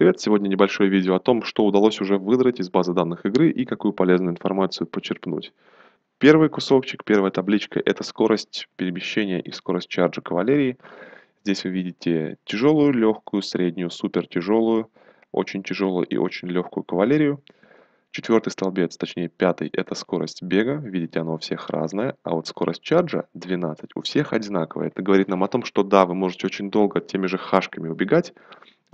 Привет, сегодня небольшое видео о том, что удалось уже выдрать из базы данных игры и какую полезную информацию почерпнуть. Первый кусочек, первая табличка – это скорость перемещения и скорость чарджа кавалерии. Здесь вы видите тяжелую, легкую, среднюю, супер тяжелую, очень тяжелую и очень легкую кавалерию. Четвертый столбец, точнее пятый, это скорость бега. Видите, оно у всех разное, А вот скорость чарджа 12 у всех одинаковая. Это говорит нам о том, что да, вы можете очень долго теми же хашками убегать,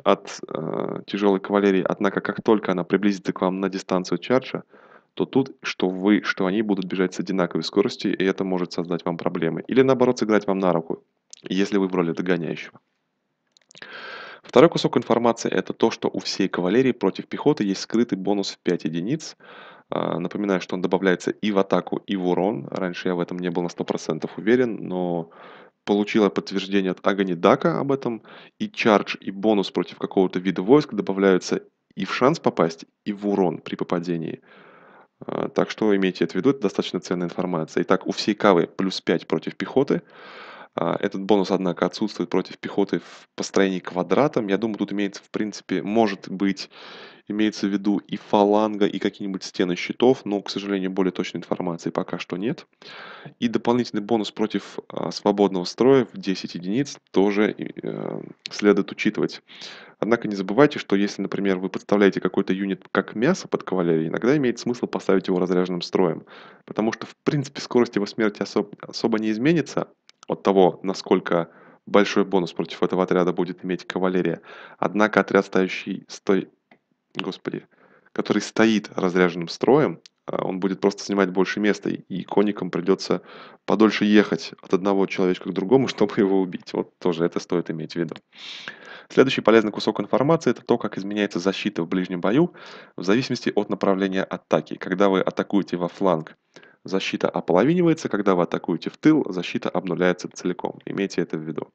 от э, тяжелой кавалерии, однако как только она приблизится к вам на дистанцию чарджа, то тут, что вы, что они будут бежать с одинаковой скоростью, и это может создать вам проблемы. Или наоборот, сыграть вам на руку, если вы в роли догоняющего. Второй кусок информации – это то, что у всей кавалерии против пехоты есть скрытый бонус в 5 единиц. Э, напоминаю, что он добавляется и в атаку, и в урон. Раньше я в этом не был на 100% уверен, но получила подтверждение от Агани Дака об этом, и чардж, и бонус против какого-то вида войск добавляются и в шанс попасть, и в урон при попадении. А, так что имейте это в виду, это достаточно ценная информация. Итак, у всей кавы плюс 5 против пехоты, а, этот бонус, однако, отсутствует против пехоты в построении квадратом. Я думаю, тут имеется, в принципе, может быть, имеется в виду и фаланга, и какие-нибудь стены щитов, но, к сожалению, более точной информации пока что нет. И дополнительный бонус против а, свободного строя в 10 единиц тоже э, следует учитывать. Однако не забывайте, что если, например, вы подставляете какой-то юнит как мясо под кавалерию, иногда имеет смысл поставить его разряженным строем, потому что, в принципе, скорость его смерти особ особо не изменится, от того, насколько большой бонус против этого отряда будет иметь кавалерия. Однако отряд, стоящий, стой, господи, который стоит разряженным строем, а, он будет просто занимать больше места, и конникам придется подольше ехать от одного человечка к другому, чтобы его убить. Вот тоже это стоит иметь в виду. Следующий полезный кусок информации – это то, как изменяется защита в ближнем бою в зависимости от направления атаки. Когда вы атакуете во фланг Защита ополовинивается, когда вы атакуете в тыл, защита обнуляется целиком. Имейте это в виду.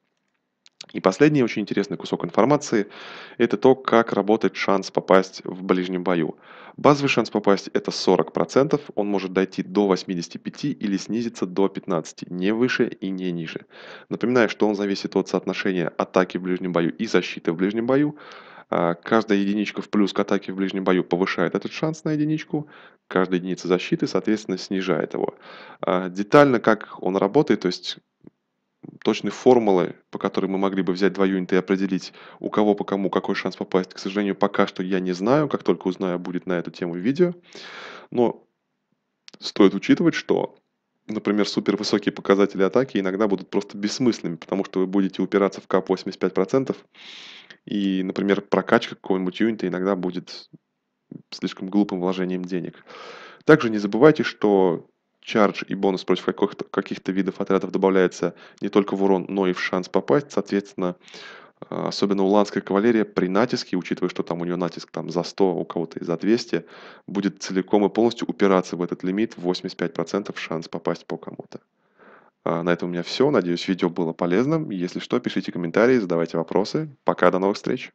И последний очень интересный кусок информации – это то, как работает шанс попасть в ближнем бою. Базовый шанс попасть – это 40%, он может дойти до 85% или снизиться до 15%, не выше и не ниже. Напоминаю, что он зависит от соотношения атаки в ближнем бою и защиты в ближнем бою, а, каждая единичка в плюс к атаке в ближнем бою повышает этот шанс на единичку, каждая единица защиты, соответственно, снижает его. А, детально, как он работает, то есть точные формулы, по которым мы могли бы взять два юнита и определить, у кого по кому какой шанс попасть, к сожалению, пока что я не знаю. Как только узнаю, будет на эту тему видео. Но стоит учитывать, что, например, супервысокие показатели атаки иногда будут просто бессмысленными, потому что вы будете упираться в кап 85 и, например, прокачка какого-нибудь юнита иногда будет слишком глупым вложением денег. Также не забывайте, что чардж и бонус против каких-то, каких видов отрядов добавляется не только в урон, но и в шанс попасть. Соответственно, а, особенно уланская кавалерия при натиске, учитывая, что там у нее натиск там за 100, у кого-то и за 200, будет целиком и полностью упираться в этот лимит 85% шанс попасть по кому-то. А, на этом у меня все. Надеюсь, видео было полезным. Если что, пишите комментарии, задавайте вопросы. Пока, до новых встреч.